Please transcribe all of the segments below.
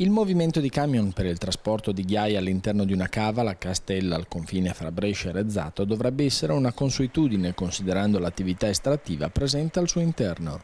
Il movimento di camion per il trasporto di ghiaia all'interno di una cava, la castella al confine fra Brescia e Rezzato dovrebbe essere una consuetudine considerando l'attività estrattiva presente al suo interno.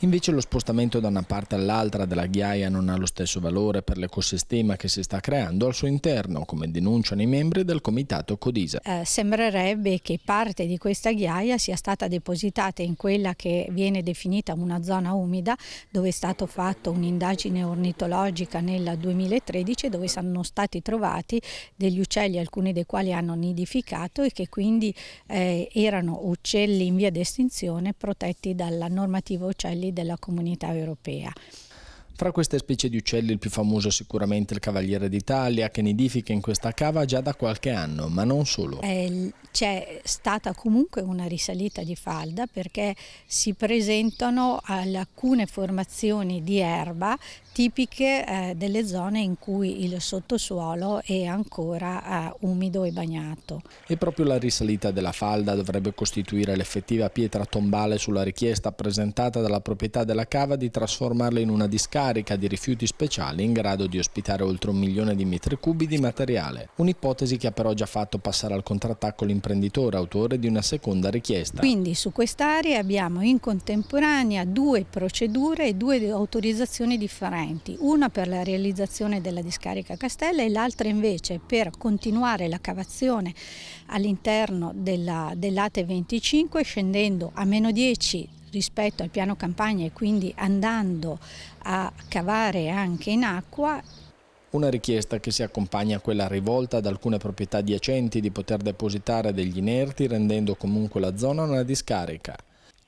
Invece lo spostamento da una parte all'altra della ghiaia non ha lo stesso valore per l'ecosistema che si sta creando al suo interno, come denunciano i membri del comitato Codisa. Eh, sembrerebbe che parte di questa ghiaia sia stata depositata in quella che viene definita una zona umida, dove è stata fatta un'indagine ornitologica nel 2013, dove sono stati trovati degli uccelli, alcuni dei quali hanno nidificato e che quindi eh, erano uccelli in via di estinzione protetti dalla normativa uccelli della comunità europea. Fra queste specie di uccelli il più famoso è sicuramente il Cavaliere d'Italia che nidifica in questa cava già da qualche anno, ma non solo. c'è stata comunque una risalita di falda perché si presentano alcune formazioni di erba tipiche eh, delle zone in cui il sottosuolo è ancora eh, umido e bagnato. E proprio la risalita della falda dovrebbe costituire l'effettiva pietra tombale sulla richiesta presentata dalla proprietà della cava di trasformarla in una discarica di rifiuti speciali in grado di ospitare oltre un milione di metri cubi di materiale. Un'ipotesi che ha però già fatto passare al contrattacco l'imprenditore autore di una seconda richiesta. Quindi su quest'area abbiamo in contemporanea due procedure e due autorizzazioni differenti correnti, una per la realizzazione della discarica Castella e l'altra invece per continuare la cavazione all'interno dell'Ate dell 25 scendendo a meno 10 rispetto al piano campagna e quindi andando a cavare anche in acqua. Una richiesta che si accompagna a quella rivolta ad alcune proprietà adiacenti di poter depositare degli inerti rendendo comunque la zona una discarica.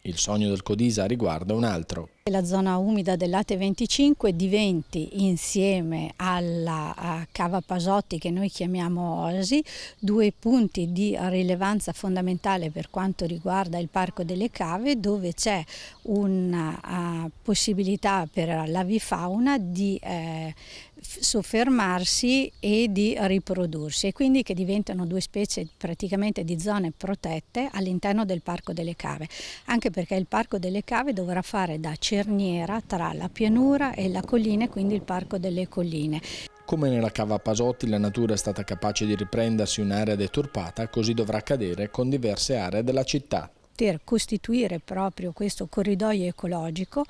Il sogno del Codisa riguarda un altro. La zona umida dell'Ate 25 diventi insieme alla Cava Pasotti che noi chiamiamo Orsi due punti di rilevanza fondamentale per quanto riguarda il Parco delle Cave dove c'è una possibilità per l'avifauna di eh, soffermarsi e di riprodursi e quindi che diventano due specie praticamente di zone protette all'interno del Parco delle Cave, anche perché il Parco delle Cave dovrà fare da cerniera tra la pianura e la collina e quindi il Parco delle Colline. Come nella cava Pasotti la natura è stata capace di riprendersi un'area deturpata, così dovrà accadere con diverse aree della città Per costituire proprio questo corridoio ecologico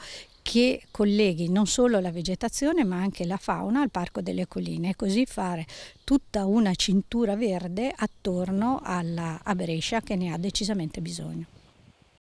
che colleghi non solo la vegetazione ma anche la fauna al Parco delle Colline e così fare tutta una cintura verde attorno alla, a Brescia che ne ha decisamente bisogno.